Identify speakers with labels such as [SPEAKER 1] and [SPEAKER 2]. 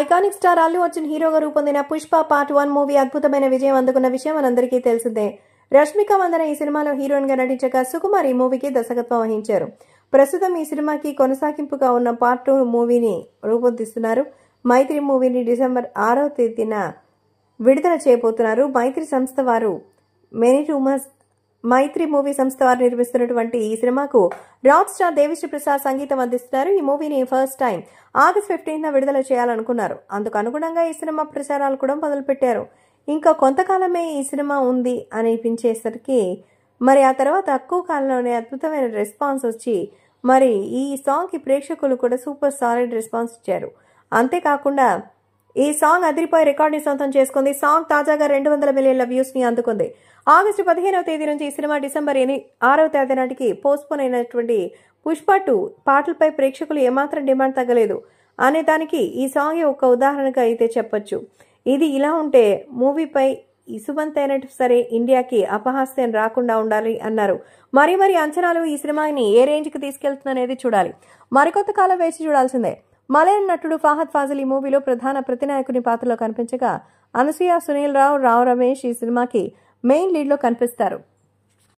[SPEAKER 1] iconic star Allu Arjun హీరోగా రూపొందిన Pushpa part one movie అద్భుతమైన విజయం అందుకున్న విషయం మనందరికీ తెలిసిందే రష్మిక వందన ఈ సినిమాలో హీరోయిన్ గా నటించగా సుకుమార్ ఈ మూవీకి దర్శకత్వం వహించారు ప్రస్తుతం ఈ సినిమాకి కొనసాగింపుగా ఉన్న పార్ట్ టూ మూవీని రూపొందిస్తున్నారు మైత్రి మూవీని డిసెంబర్ ఆరో తేదీన విడుదల చేయబోతున్నారు మైత్రి సంస్థ వారు మెనీ రూమర్స్ మైత్రి మూవీ సంస్థ వారు నిర్మిస్తున్నటువంటి ఈ సినిమాకు రాక్ స్టార్ దేవిశ్రీ ప్రసాద్ సంగీతం అందిస్తున్నారు ఈ మూవీని ఫస్ట్ టైం ఆగస్ట్ ఫిఫ్టీన్త్ విడుదల చేయాలనుకున్నారు అందుకు అనుగుణంగా ఈ సినిమా ప్రచారాలు కూడా మొదలుపెట్టారు ఇంకా కొంతకాలమే ఈ సినిమా ఉంది అనిపించేసరికి మరి ఆ తర్వాత తక్కువ కాలంలోనే అద్భుతమైన రెస్పాన్స్ వచ్చి మరి ఈ సాంగ్కి ప్రేక్షకులు కూడా సూపర్ సాలిడ్ రెస్పాన్స్ ఇచ్చారు అంతేకాకుండా ఈ సాంగ్ అదిరిపోయి ని సొంతం చేసుకుంది సాంగ్ తాజాగా రెండు వందల మిలియన్ల వ్యూస్ ని అందుకుంది ఆగస్టు పదిహేనవ తేదీ నుంచి ఈ సినిమా డిసెంబర్ ఎని ఆరవ తేదీ నాటికి పోస్ట్పోన్ అయినటువంటి పుష్ప టూ పాటలపై ప్రేక్షకులు ఏమాత్రం డిమాండ్ తగ్గలేదు అనే దానికి ఈ సాంగ్ ఒక ఉదాహరణగా అయితే చెప్పొచ్చు ఇది ఇలా ఉంటే మూవీపై ఇసువంత్ అయినట్టు సరే ఇండియాకి అపహాస్యం రాకుండా ఉండాలి అన్నారు మరి మరి అంచనాలు ఈ సినిమాని ఏ రేంజ్కి తీసుకెళ్తుందనేది చూడాలి మరికొత్త కాలం వేచి చూడాల్సిందే మలయాళ నటుడు ఫాహద్ ఫాజిల్ ఈ మూవీలో ప్రధాన ప్రతినాయకుని పాత్రలో కనిపించగా అనసూయ సునీల్ రావు రావు రమేష్ ఈ సినిమాకి మెయిన్ లీడ్లో కనిపిస్తారు